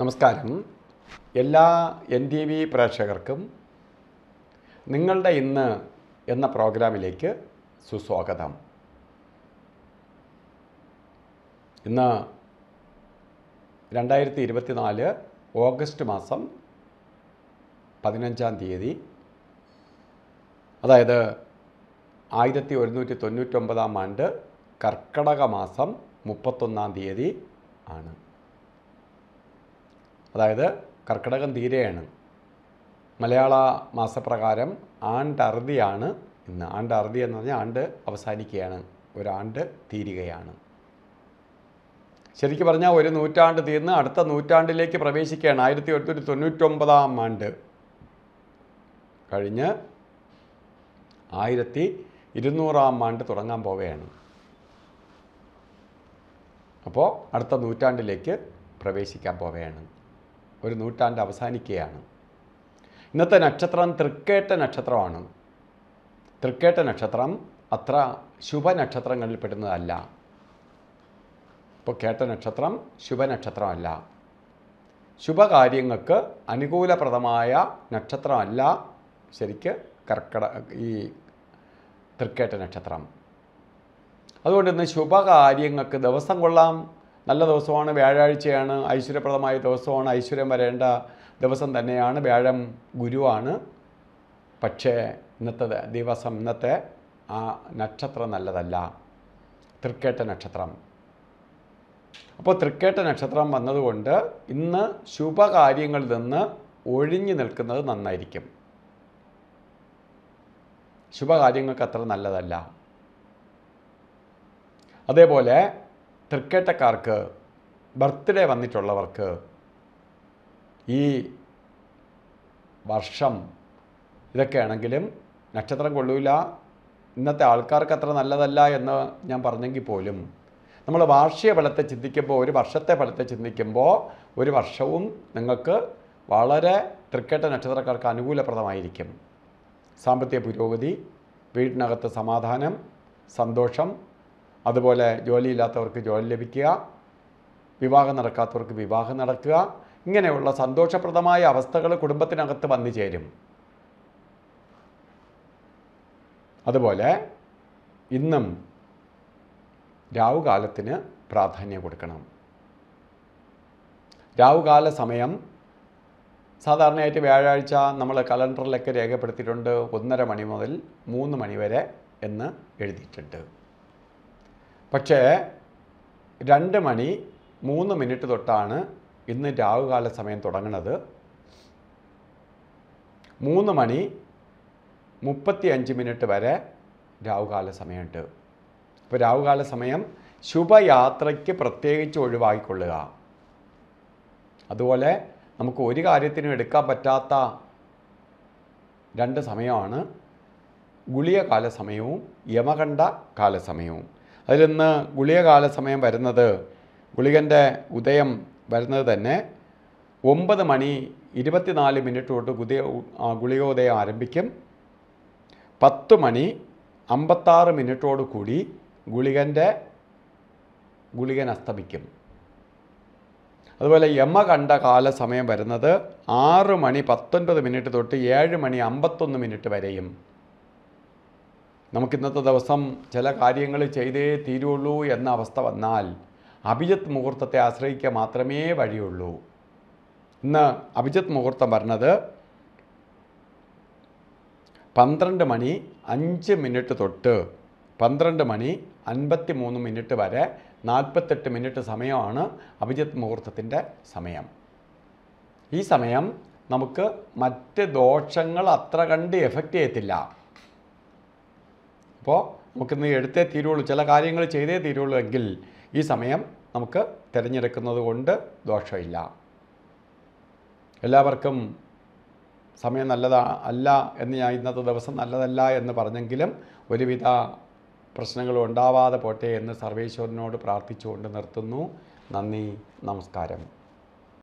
നമസ്കാരം എല്ലാ N T V പ്രേക്ഷകർക്കും നിങ്ങളുടെ ഇന്ന് എന്ന പ്രോഗ്രാമിലേക്ക് സുസ്വാഗതം ഇന്ന് രണ്ടായിരത്തി ഇരുപത്തിനാല് ഓഗസ്റ്റ് മാസം പതിനഞ്ചാം തീയതി അതായത് ആയിരത്തി ഒരുന്നൂറ്റി തൊണ്ണൂറ്റൊമ്പതാം ആണ്ട് കർക്കടക മാസം മുപ്പത്തൊന്നാം തീയതി ആണ് അതായത് കർക്കിടകം തീരെയാണ് മലയാള മാസപ്രകാരം അറുതിയാണ് ഇന്ന് അറുതി എന്ന് പറഞ്ഞാൽ ആണ്ട് അവസാനിക്കുകയാണ് ഒരാണ്ട് തീരുകയാണ് ശരിക്കും പറഞ്ഞാൽ ഒരു നൂറ്റാണ്ട് തീർന്ന് അടുത്ത നൂറ്റാണ്ടിലേക്ക് പ്രവേശിക്കുകയാണ് ആയിരത്തി ഒരുന്നൂറ്റി തൊണ്ണൂറ്റൊമ്പതാം ആണ്ട് കഴിഞ്ഞ് ആയിരത്തി ഇരുന്നൂറാം ആണ്ട് തുടങ്ങാൻ പോവുകയാണ് അപ്പോൾ അടുത്ത നൂറ്റാണ്ടിലേക്ക് പ്രവേശിക്കാൻ പോവുകയാണ് ഒരു നൂറ്റാണ്ട് അവസാനിക്കുകയാണ് ഇന്നത്തെ നക്ഷത്രം തൃക്കേട്ട നക്ഷത്രമാണ് തൃക്കേട്ട നക്ഷത്രം അത്ര ശുഭ നക്ഷത്രങ്ങളിൽ പെടുന്നതല്ല ഇപ്പോൾ കേട്ട നക്ഷത്രം ശുഭനക്ഷത്രമല്ല ശുഭകാര്യങ്ങൾക്ക് അനുകൂലപ്രദമായ നക്ഷത്രമല്ല ശരിക്ക് കർക്കട ഈ തൃക്കേട്ട നക്ഷത്രം അതുകൊണ്ട് ഇന്ന് ശുഭകാര്യങ്ങൾക്ക് ദിവസം കൊള്ളാം നല്ല ദിവസമാണ് വ്യാഴാഴ്ചയാണ് ഐശ്വര്യപ്രദമായ ദിവസമാണ് ഐശ്വര്യം വരേണ്ട ദിവസം തന്നെയാണ് വ്യാഴം ഗുരുവാണ് പക്ഷേ ഇന്നത്തെ ദിവസം ഇന്നത്തെ ആ നക്ഷത്രം നല്ലതല്ല തൃക്കേട്ട നക്ഷത്രം അപ്പോൾ തൃക്കേട്ട നക്ഷത്രം വന്നതുകൊണ്ട് ഇന്ന് ശുഭകാര്യങ്ങളിൽ നിന്ന് ഒഴിഞ്ഞു നിൽക്കുന്നത് നന്നായിരിക്കും ശുഭകാര്യങ്ങൾക്ക് അത്ര നല്ലതല്ല അതേപോലെ തൃക്കേറ്റക്കാർക്ക് ബർത്ത്ഡേ വന്നിട്ടുള്ളവർക്ക് ഈ വർഷം ഇതൊക്കെയാണെങ്കിലും നക്ഷത്രം കൊള്ളൂല ഇന്നത്തെ ആൾക്കാർക്ക് അത്ര നല്ലതല്ല എന്ന് ഞാൻ പറഞ്ഞെങ്കിൽ പോലും നമ്മൾ വാർഷിക ഫലത്തെ ചിന്തിക്കുമ്പോൾ ഒരു വർഷത്തെ ഫലത്തെ ചിന്തിക്കുമ്പോൾ ഒരു വർഷവും നിങ്ങൾക്ക് വളരെ തൃക്കേട്ട നക്ഷത്രക്കാർക്ക് അനുകൂലപ്രദമായിരിക്കും സാമ്പത്തിക പുരോഗതി വീടിനകത്ത് സമാധാനം സന്തോഷം അതുപോലെ ജോലിയില്ലാത്തവർക്ക് ജോലി ലഭിക്കുക വിവാഹം നടക്കാത്തവർക്ക് വിവാഹം നടക്കുക ഇങ്ങനെയുള്ള സന്തോഷപ്രദമായ അവസ്ഥകൾ കുടുംബത്തിനകത്ത് വന്നു ചേരും അതുപോലെ ഇന്നും രാഹുകാലത്തിന് പ്രാധാന്യം കൊടുക്കണം രാഹുകാല സമയം സാധാരണയായിട്ട് വ്യാഴാഴ്ച നമ്മൾ കലണ്ടറിലൊക്കെ രേഖപ്പെടുത്തിയിട്ടുണ്ട് ഒന്നര മണി മുതൽ മൂന്ന് മണി വരെ എന്ന് എഴുതിയിട്ടുണ്ട് പക്ഷേ രണ്ട് മണി മൂന്ന് മിനിറ്റ് തൊട്ടാണ് ഇന്ന് രാഹുകാല സമയം തുടങ്ങുന്നത് മൂന്ന് മണി മുപ്പത്തി അഞ്ച് മിനിറ്റ് വരെ രാഹുകാല സമയമുണ്ട് അപ്പോൾ രാഹുകാല സമയം ശുഭയാത്രയ്ക്ക് പ്രത്യേകിച്ച് ഒഴിവാക്കിക്കൊള്ളുക അതുപോലെ നമുക്ക് ഒരു കാര്യത്തിനും എടുക്കാൻ പറ്റാത്ത രണ്ട് സമയമാണ് ഗുളിയകാല സമയവും യമകണ്ഠ കാലസമയവും അതിലിന്ന് ഗുളികകാല സമയം വരുന്നത് ഗുളികൻ്റെ ഉദയം വരുന്നത് തന്നെ ഒമ്പത് മണി ഇരുപത്തിനാല് മിനിറ്റ് തൊട്ട് പുതിയ ഗുളികോദയം ആരംഭിക്കും പത്ത് മണി അമ്പത്താറ് മിനിറ്റോട് കൂടി ഗുളികൻ്റെ ഗുളികൻ അസ്തമിക്കും അതുപോലെ യമ കണ്ട കാല സമയം വരുന്നത് ആറ് മണി പത്തൊൻപത് മിനിറ്റ് തൊട്ട് ഏഴ് മണി അമ്പത്തൊന്ന് മിനിറ്റ് വരെയും നമുക്കിന്നത്തെ ദിവസം ചില കാര്യങ്ങൾ ചെയ്തേ തീരുള്ളൂ എന്ന അവസ്ഥ വന്നാൽ അഭിജിത്ത് മുഹൂർത്തത്തെ ആശ്രയിക്കുക മാത്രമേ വഴിയുള്ളൂ ഇന്ന് അഭിജിത്ത് മുഹൂർത്തം പറഞ്ഞത് പന്ത്രണ്ട് മണി അഞ്ച് മിനിറ്റ് തൊട്ട് പന്ത്രണ്ട് മണി അൻപത്തി മൂന്ന് മിനിറ്റ് വരെ നാൽപ്പത്തെട്ട് മിനിറ്റ് സമയമാണ് അഭിജിത്ത് മുഹൂർത്തത്തിൻ്റെ സമയം ഈ സമയം നമുക്ക് മറ്റ് ദോഷങ്ങൾ അത്ര കണ്ട് എഫക്റ്റ് ചെയ്യത്തില്ല അപ്പോൾ നമുക്കിന്ന് എടുത്തേ തീരുള്ളൂ ചില കാര്യങ്ങൾ ചെയ്തേ തീരുള്ളൂ എങ്കിൽ ഈ സമയം നമുക്ക് തിരഞ്ഞെടുക്കുന്നത് കൊണ്ട് ദോഷമില്ല എല്ലാവർക്കും സമയം നല്ലതാ അല്ല എന്ന് ഞാൻ ഇന്നത്തെ ദിവസം നല്ലതല്ല എന്ന് പറഞ്ഞെങ്കിലും ഒരുവിധ പ്രശ്നങ്ങളും ഉണ്ടാവാതെ പോട്ടെ എന്ന് സർവേശ്വരനോട് പ്രാർത്ഥിച്ചുകൊണ്ട് നിർത്തുന്നു നന്ദി നമസ്കാരം